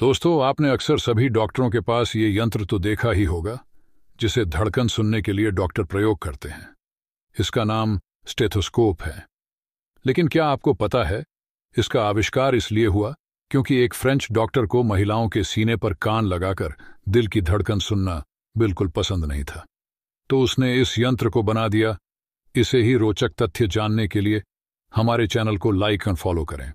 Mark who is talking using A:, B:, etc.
A: दोस्तों आपने अक्सर सभी डॉक्टरों के पास ये यंत्र तो देखा ही होगा जिसे धड़कन सुनने के लिए डॉक्टर प्रयोग करते हैं इसका नाम स्टेथोस्कोप है लेकिन क्या आपको पता है इसका आविष्कार इसलिए हुआ क्योंकि एक फ्रेंच डॉक्टर को महिलाओं के सीने पर कान लगाकर दिल की धड़कन सुनना बिल्कुल पसंद नहीं था तो उसने इस यंत्र को बना दिया इसे ही रोचक तथ्य जानने के लिए हमारे चैनल को लाइक और फॉलो करें